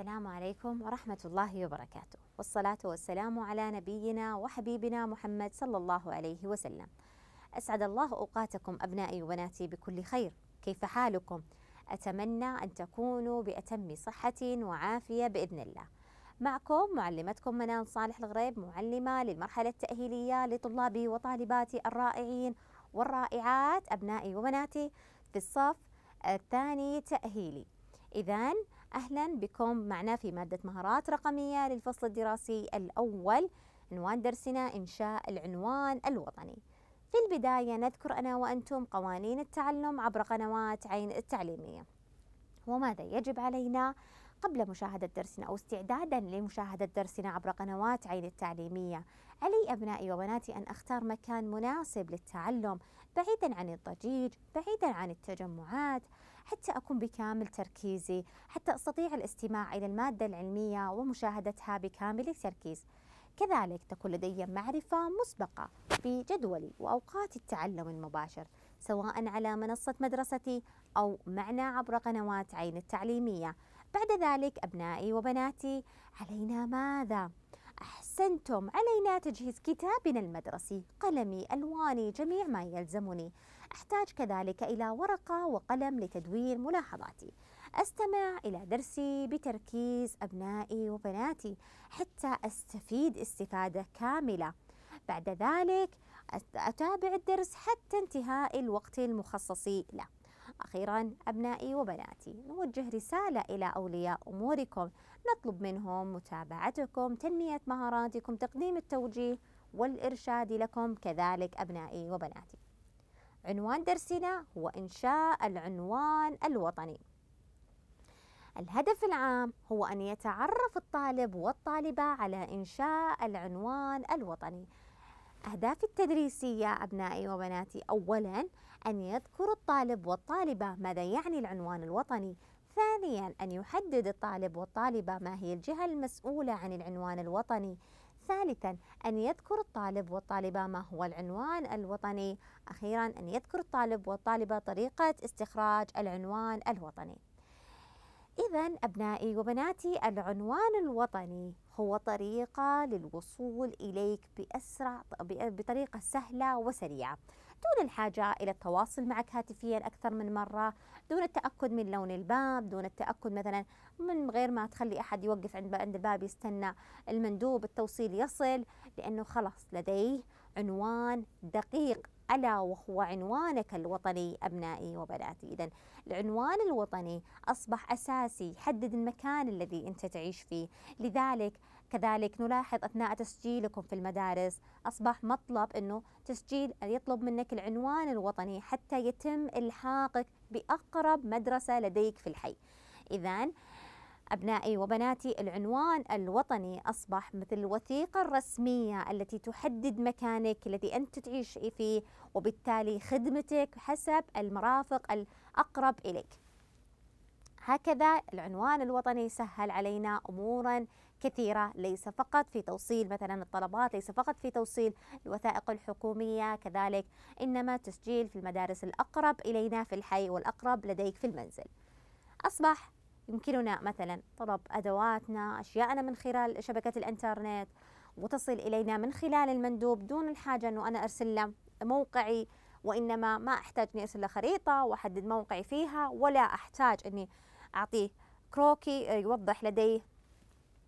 السلام عليكم ورحمة الله وبركاته والصلاة والسلام على نبينا وحبيبنا محمد صلى الله عليه وسلم أسعد الله أوقاتكم أبنائي وبناتي بكل خير كيف حالكم؟ أتمنى أن تكونوا بأتم صحة وعافية بإذن الله معكم معلمتكم منان صالح الغريب معلمة للمرحلة التأهيلية لطلابي وطالباتي الرائعين والرائعات أبنائي وبناتي في الصف الثاني تأهيلي إذا أهلا بكم معنا في مادة مهارات رقمية للفصل الدراسي الأول عنوان درسنا إنشاء العنوان الوطني في البداية نذكر أنا وأنتم قوانين التعلم عبر قنوات عين التعليمية وماذا يجب علينا قبل مشاهدة درسنا أو استعدادا لمشاهدة درسنا عبر قنوات عين التعليمية علي أبنائي وبناتي أن أختار مكان مناسب للتعلم بعيدا عن الضجيج بعيدا عن التجمعات حتى أكون بكامل تركيزي حتى أستطيع الاستماع إلى المادة العلمية ومشاهدتها بكامل التركيز كذلك تكون لدي معرفة مسبقة في جدولي وأوقات التعلم المباشر سواء على منصة مدرستي أو معنا عبر قنوات عين التعليمية بعد ذلك أبنائي وبناتي علينا ماذا؟ أحسنتم علينا تجهيز كتابنا المدرسي قلمي ألواني جميع ما يلزمني أحتاج كذلك إلى ورقة وقلم لتدوين ملاحظاتي أستمع إلى درسي بتركيز أبنائي وبناتي حتى أستفيد استفادة كاملة بعد ذلك أتابع الدرس حتى انتهاء الوقت المخصص له أخيرا أبنائي وبناتي نوجه رسالة إلى أولياء أموركم نطلب منهم متابعتكم تنمية مهاراتكم تقديم التوجيه والإرشاد لكم كذلك أبنائي وبناتي عنوان درسنا هو إنشاء العنوان الوطني الهدف العام هو أن يتعرف الطالب والطالبة على إنشاء العنوان الوطني أهدافي التدريسية أبنائي وبناتي أولاً أن يذكر الطالب والطالبة ماذا يعني العنوان الوطني ثانيا أن يحدد الطالب والطالبة ما هي الجهة المسؤولة عن العنوان الوطني ثالثا أن يذكر الطالب والطالبة ما هو العنوان الوطني أخيرا أن يذكر الطالب والطالبة طريقة استخراج العنوان الوطني إذا أبنائي وبناتي العنوان الوطني هو طريقة للوصول إليك بأسرع بطريقة سهلة وسريعة دون الحاجة إلى التواصل معك هاتفيا أكثر من مرة دون التأكد من لون الباب دون التأكد مثلا من غير ما تخلي أحد يوقف عند الباب يستنى المندوب التوصيل يصل لأنه خلاص لديه عنوان دقيق ألا وهو عنوانك الوطني أبنائي وبناتي إذا العنوان الوطني أصبح أساسي يحدد المكان الذي أنت تعيش فيه لذلك كذلك نلاحظ أثناء تسجيلكم في المدارس أصبح مطلب أنه تسجيل يطلب منك العنوان الوطني حتى يتم إلحاقك بأقرب مدرسة لديك في الحي إذا أبنائي وبناتي العنوان الوطني أصبح مثل الوثيقة الرسمية التي تحدد مكانك الذي أنت تعيش فيه وبالتالي خدمتك حسب المرافق الأقرب إليك هكذا العنوان الوطني سهل علينا أمورا كثيرة ليس فقط في توصيل مثلا الطلبات ليس فقط في توصيل الوثائق الحكومية كذلك إنما تسجيل في المدارس الأقرب إلينا في الحي والأقرب لديك في المنزل أصبح يمكننا مثلا طلب أدواتنا أشياءنا من خلال شبكة الإنترنت وتصل إلينا من خلال المندوب دون الحاجة أنه أنا أرسل له موقعي وإنما ما أحتاج أني أرسل له خريطة وأحدد موقعي فيها ولا أحتاج أني أعطيه كروكي يوضح لديه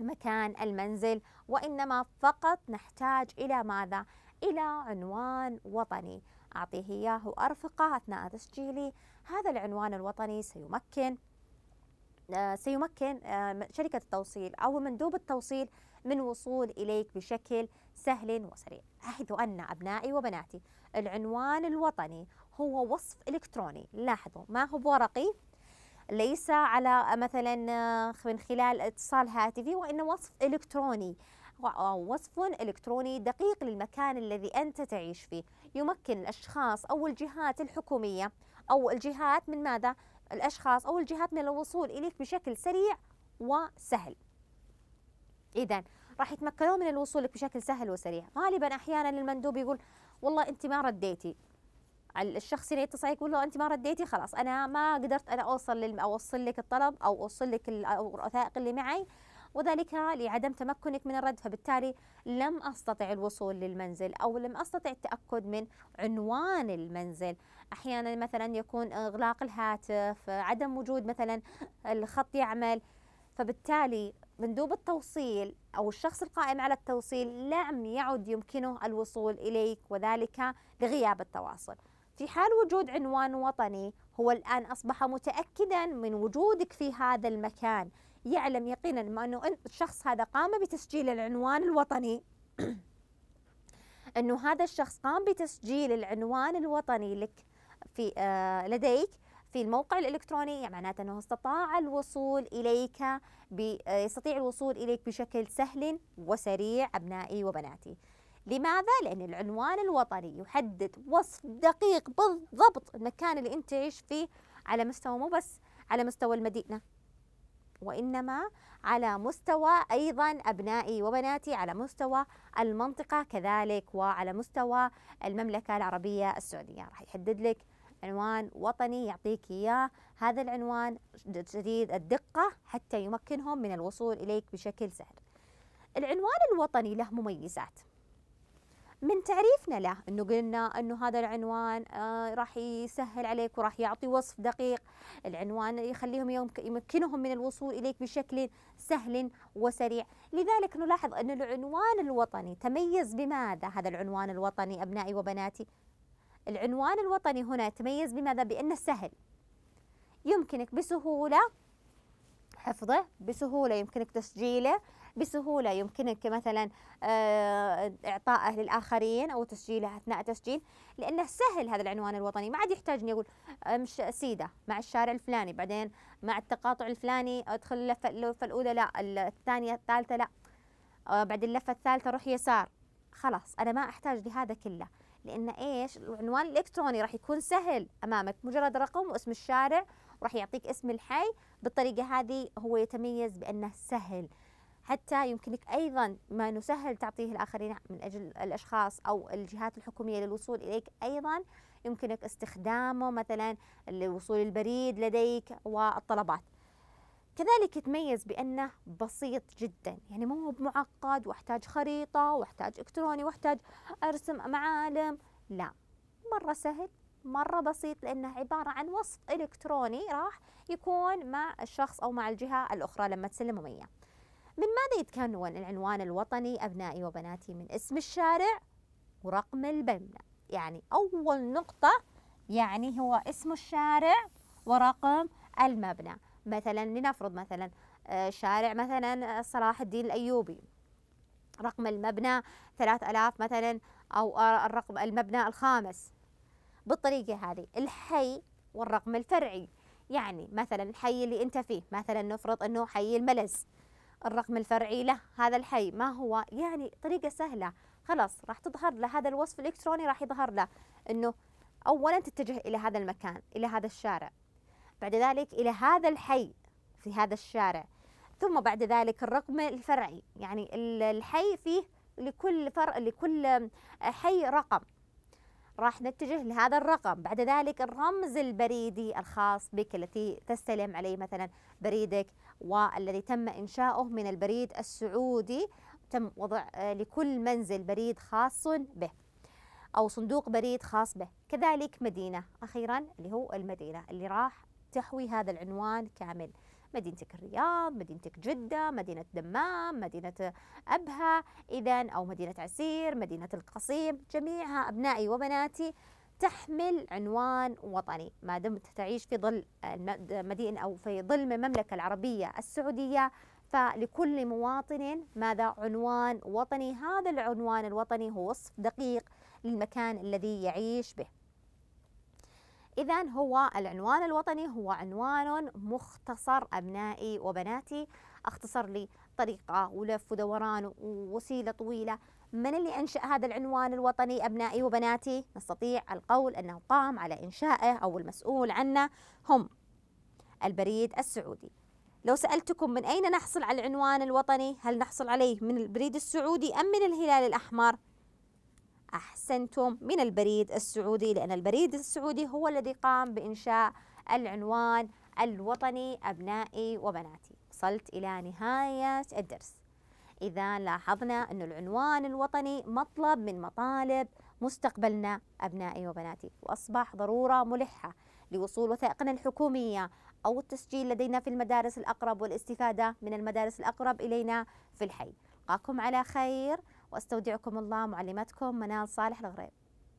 مكان المنزل وإنما فقط نحتاج إلى ماذا؟ إلى عنوان وطني أعطيه إياه وأرفقه أثناء تسجيلي هذا العنوان الوطني سيمكن آه، سيمكن آه، شركة التوصيل أو مندوب التوصيل من وصول إليك بشكل سهل وسريع حيث أن أبنائي وبناتي العنوان الوطني هو وصف إلكتروني لاحظوا ما هو بورقي ليس على آه، مثلا من خلال اتصال هاتفي وإن وصف إلكتروني وصف إلكتروني دقيق للمكان الذي أنت تعيش فيه يمكن الأشخاص أو الجهات الحكومية أو الجهات من ماذا؟ الأشخاص أو الجهات من الوصول إليك بشكل سريع وسهل إذا راح يتمكنون من الوصول لك بشكل سهل وسريع غالبا أحيانا المندوب يقول والله أنت ما رديتي الشخص اللي يتصل يقول له انت ما رديتي خلاص انا ما قدرت انا اوصل اوصل لك الطلب او اوصل لك الوثائق اللي معي وذلك لعدم تمكنك من الرد فبالتالي لم أستطع الوصول للمنزل أو لم أستطع التأكد من عنوان المنزل أحيانا مثلا يكون إغلاق الهاتف عدم وجود مثلا الخط يعمل فبالتالي مندوب التوصيل أو الشخص القائم على التوصيل لم يعد يمكنه الوصول إليك وذلك لغياب التواصل في حال وجود عنوان وطني هو الآن أصبح متأكدا من وجودك في هذا المكان يعلم يقينا ما أنه الشخص هذا قام بتسجيل العنوان الوطني أنه هذا الشخص قام بتسجيل العنوان الوطني لك في آه لديك في الموقع الإلكتروني يعني معناته أنه استطاع الوصول إليك آه، يستطيع الوصول إليك بشكل سهل وسريع أبنائي وبناتي لماذا؟ لأن العنوان الوطني يحدد وصف دقيق بالضبط المكان اللي أنت تعيش فيه على مستوى مو بس على مستوى المدينة وإنما على مستوى أيضا أبنائي وبناتي على مستوى المنطقة كذلك وعلى مستوى المملكة العربية السعودية راح يحدد لك عنوان وطني يعطيك إياه هذا العنوان جديد الدقة حتى يمكنهم من الوصول إليك بشكل سهل العنوان الوطني له مميزات من تعريفنا له انه قلنا انه هذا العنوان آه راح يسهل عليك وراح يعطي وصف دقيق العنوان يخليهم يمكنهم من الوصول اليك بشكل سهل وسريع لذلك نلاحظ ان العنوان الوطني تميز بماذا هذا العنوان الوطني ابنائي وبناتي العنوان الوطني هنا يتميز بماذا بانه سهل يمكنك بسهوله حفظه بسهوله يمكنك تسجيله بسهوله يمكنك مثلا آه، اعطائه للاخرين او تسجيله اثناء تسجيل لانه سهل هذا العنوان الوطني ما عاد يحتاج اني اقول آه، مش سيده مع الشارع الفلاني بعدين مع التقاطع الفلاني ادخل آه، اللفه اللفه الاولى لا الثانيه الثالثه لا بعد اللفه الثالثه روح يسار خلاص انا ما احتاج لهذا كله لان ايش العنوان الالكتروني راح يكون سهل امامك مجرد رقم واسم الشارع وراح يعطيك اسم الحي بالطريقه هذه هو يتميز بانه سهل حتى يمكنك أيضا ما نسهل تعطيه الآخرين من أجل الأشخاص أو الجهات الحكومية للوصول إليك أيضا يمكنك استخدامه مثلا لوصول البريد لديك والطلبات كذلك يتميز بأنه بسيط جدا يعني مو بمعقد واحتاج خريطة واحتاج إلكتروني واحتاج أرسم معالم لا مرة سهل مرة بسيط لأنه عبارة عن وصف إلكتروني راح يكون مع الشخص أو مع الجهة الأخرى لما تسلمهم إياه من ماذا يتكون العنوان الوطني أبنائي وبناتي من اسم الشارع ورقم المبنى يعني أول نقطة يعني هو اسم الشارع ورقم المبنى مثلا لنفرض مثلا آه، شارع مثلا آه، صلاح الدين الأيوبي رقم المبنى 3000 مثلا أو آه، الرقم المبنى الخامس بالطريقة هذه الحي والرقم الفرعي يعني مثلا الحي اللي أنت فيه مثلا نفرض أنه حي الملز الرقم الفرعي له هذا الحي ما هو يعني طريقة سهلة خلاص راح تظهر له هذا الوصف الإلكتروني راح يظهر له أنه أولا تتجه إلى هذا المكان إلى هذا الشارع بعد ذلك إلى هذا الحي في هذا الشارع ثم بعد ذلك الرقم الفرعي يعني الحي فيه لكل فرع لكل حي رقم راح نتجه لهذا الرقم بعد ذلك الرمز البريدي الخاص بك التي تستلم عليه مثلا بريدك والذي تم إنشاؤه من البريد السعودي تم وضع آه، لكل منزل بريد خاص به أو صندوق بريد خاص به كذلك مدينة أخيرا اللي هو المدينة اللي راح تحوي هذا العنوان كامل مدينتك الرياض مدينتك جدة مدينة دمام مدينة أبها إذا أو مدينة عسير مدينة القصيم جميعها أبنائي وبناتي تحمل عنوان وطني ما دمت تعيش في ظل مدينة أو في ظل المملكة العربية السعودية فلكل مواطن ماذا عنوان وطني هذا العنوان الوطني هو وصف دقيق للمكان الذي يعيش به إذا هو العنوان الوطني هو عنوان مختصر أبنائي وبناتي أختصر لي طريقة ولف ودوران ووسيلة طويلة من اللي أنشأ هذا العنوان الوطني أبنائي وبناتي نستطيع القول أنه قام على إنشائه أو المسؤول عنه هم البريد السعودي لو سألتكم من أين نحصل على العنوان الوطني هل نحصل عليه من البريد السعودي أم من الهلال الأحمر أحسنتم من البريد السعودي لأن البريد السعودي هو الذي قام بإنشاء العنوان الوطني أبنائي وبناتي وصلت إلى نهاية الدرس إذا لاحظنا أن العنوان الوطني مطلب من مطالب مستقبلنا أبنائي وبناتي وأصبح ضرورة ملحة لوصول وثائقنا الحكومية أو التسجيل لدينا في المدارس الأقرب والاستفادة من المدارس الأقرب إلينا في الحي ألقاكم على خير واستودعكم الله معلمتكم منال صالح الغريب